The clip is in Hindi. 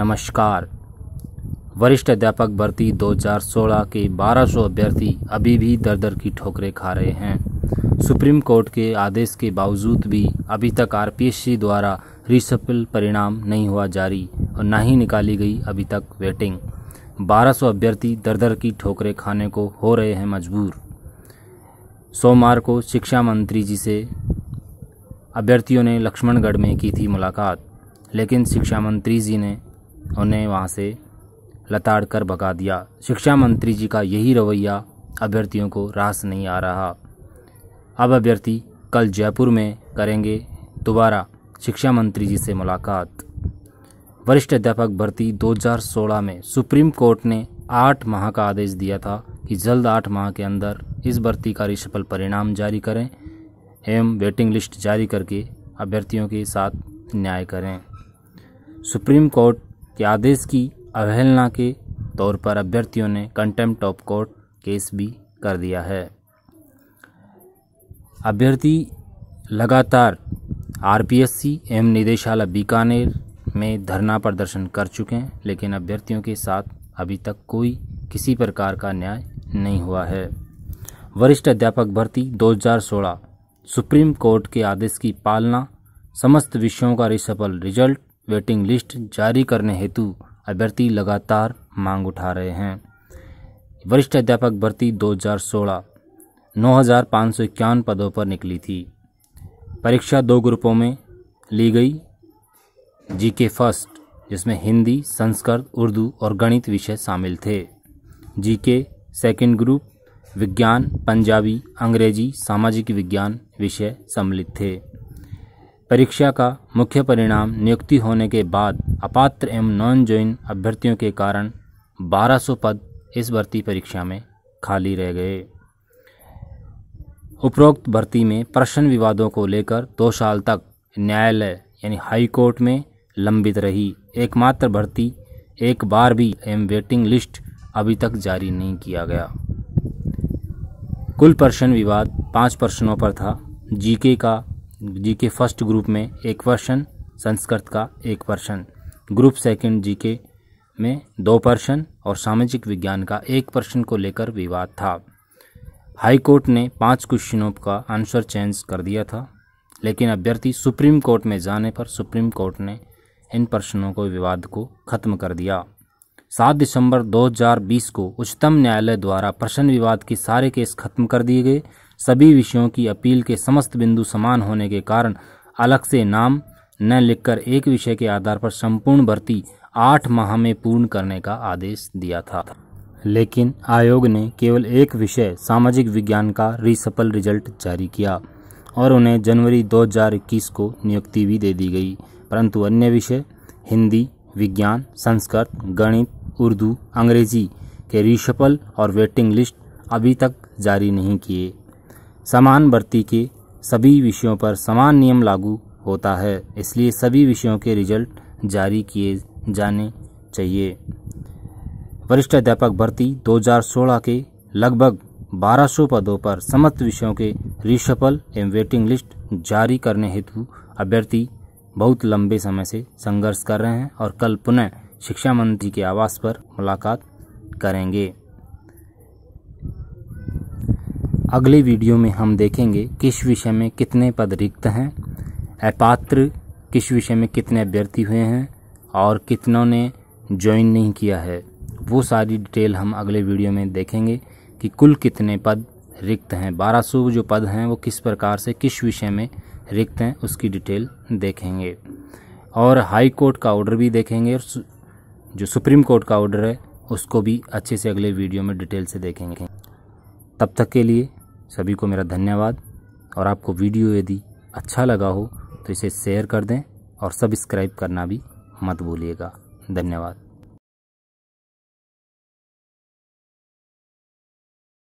नमस्कार वरिष्ठ अध्यापक भर्ती 2016 के 1200 अभ्यर्थी अभी भी दर दर की ठोकरें खा रहे हैं सुप्रीम कोर्ट के आदेश के बावजूद भी अभी तक आर द्वारा रिसपल परिणाम नहीं हुआ जारी और ना ही निकाली गई अभी तक वेटिंग 1200 अभ्यर्थी दर दर की ठोकरें खाने को हो रहे हैं मजबूर सोमवार को शिक्षा मंत्री जी से अभ्यर्थियों ने लक्ष्मणगढ़ में की थी मुलाकात लेकिन शिक्षा मंत्री जी ने उन्हें वहाँ से लताड़ कर भगा दिया शिक्षा मंत्री जी का यही रवैया अभ्यर्थियों को रास नहीं आ रहा अब अभ्यर्थी कल जयपुर में करेंगे दोबारा शिक्षा मंत्री जी से मुलाकात वरिष्ठ अध्यापक भर्ती 2016 में सुप्रीम कोर्ट ने आठ माह का आदेश दिया था कि जल्द आठ माह के अंदर इस भर्ती का रिश्फल परिणाम जारी करें एवं वेटिंग लिस्ट जारी करके अभ्यर्थियों के साथ न्याय करें सुप्रीम कोर्ट के आदेश की अवहेलना के तौर पर अभ्यर्थियों ने कंटेम्प्ट ऑफ कोर्ट केस भी कर दिया है अभ्यर्थी लगातार आरपीएससी एवं निदेशालय बीकानेर में धरना प्रदर्शन कर चुके हैं लेकिन अभ्यर्थियों के साथ अभी तक कोई किसी प्रकार का न्याय नहीं हुआ है वरिष्ठ अध्यापक भर्ती 2016 सुप्रीम कोर्ट के आदेश की पालना समस्त विषयों का रिसफल रिजल्ट वेटिंग लिस्ट जारी करने हेतु अभ्यर्थी लगातार मांग उठा रहे हैं वरिष्ठ अध्यापक भर्ती 2016 9,551 पदों पर निकली थी परीक्षा दो ग्रुपों में ली गई जीके फर्स्ट जिसमें हिंदी संस्कृत उर्दू और गणित विषय शामिल थे जीके सेकंड ग्रुप विज्ञान पंजाबी अंग्रेजी सामाजिक विज्ञान विषय सम्मिलित थे परीक्षा का मुख्य परिणाम नियुक्ति होने के बाद अपात्र एवं नॉन ज्वाइन अभ्यर्थियों के कारण 1200 पद इस भर्ती परीक्षा में खाली रह गए उपरोक्त भर्ती में प्रश्न विवादों को लेकर दो साल तक न्यायालय यानी हाई कोर्ट में लंबित रही एकमात्र भर्ती एक बार भी एम वेटिंग लिस्ट अभी तक जारी नहीं किया गया कुल प्रश्न विवाद पाँच प्रश्नों पर था जीके का जी के फर्स्ट ग्रुप में एक पर्सन संस्कृत का एक पर्सन ग्रुप सेकंड जी के में दो पर्सन और सामाजिक विज्ञान का एक पर्सन को लेकर विवाद था हाई कोर्ट ने पांच क्वेश्चनों का आंसर चेंज कर दिया था लेकिन अभ्यर्थी सुप्रीम कोर्ट में जाने पर सुप्रीम कोर्ट ने इन प्रश्नों को विवाद को खत्म कर दिया सात दिसंबर 2020 को उच्चतम न्यायालय द्वारा प्रश्न विवाद के सारे केस खत्म कर दिए गए सभी विषयों की अपील के समस्त बिंदु समान होने के कारण अलग से नाम न लिखकर एक विषय के आधार पर संपूर्ण भर्ती आठ माह में पूर्ण करने का आदेश दिया था लेकिन आयोग ने केवल एक विषय सामाजिक विज्ञान का रिसफल रिजल्ट जारी किया और उन्हें जनवरी 2021 को नियुक्ति भी दे दी गई परंतु अन्य विषय हिंदी विज्ञान संस्कृत गणित उर्दू अंग्रेजी के रिशफल और वेटिंग लिस्ट अभी तक जारी नहीं किए समान भर्ती के सभी विषयों पर समान नियम लागू होता है इसलिए सभी विषयों के रिजल्ट जारी किए जाने चाहिए वरिष्ठ अध्यापक भर्ती 2016 के लगभग 1200 पदों पर समस्त विषयों के रिशफल एवं वेटिंग लिस्ट जारी करने हेतु अभ्यर्थी बहुत लंबे समय से संघर्ष कर रहे हैं और कल पुनः शिक्षा मंत्री के आवास पर मुलाकात करेंगे अगले वीडियो में हम देखेंगे किस विषय में कितने पद रिक्त हैं अपात्र किस विषय में कितने अभ्यर्थी हुए हैं और कितनों ने ज्वाइन नहीं किया है वो सारी डिटेल हम अगले वीडियो में देखेंगे कि कुल कितने पद रिक्त हैं 1200 जो पद हैं वो किस प्रकार से किस विषय में रिक्त हैं उसकी डिटेल देखेंगे और हाई कोर्ट का ऑर्डर भी देखेंगे और जो सुप्रीम कोर्ट का ऑर्डर है उसको भी अच्छे से अगले वीडियो में डिटेल से देखेंगे तब तक के लिए सभी को मेरा धन्यवाद और आपको वीडियो यदि अच्छा लगा हो तो इसे शेयर कर दें और सब्सक्राइब करना भी मत भूलिएगा धन्यवाद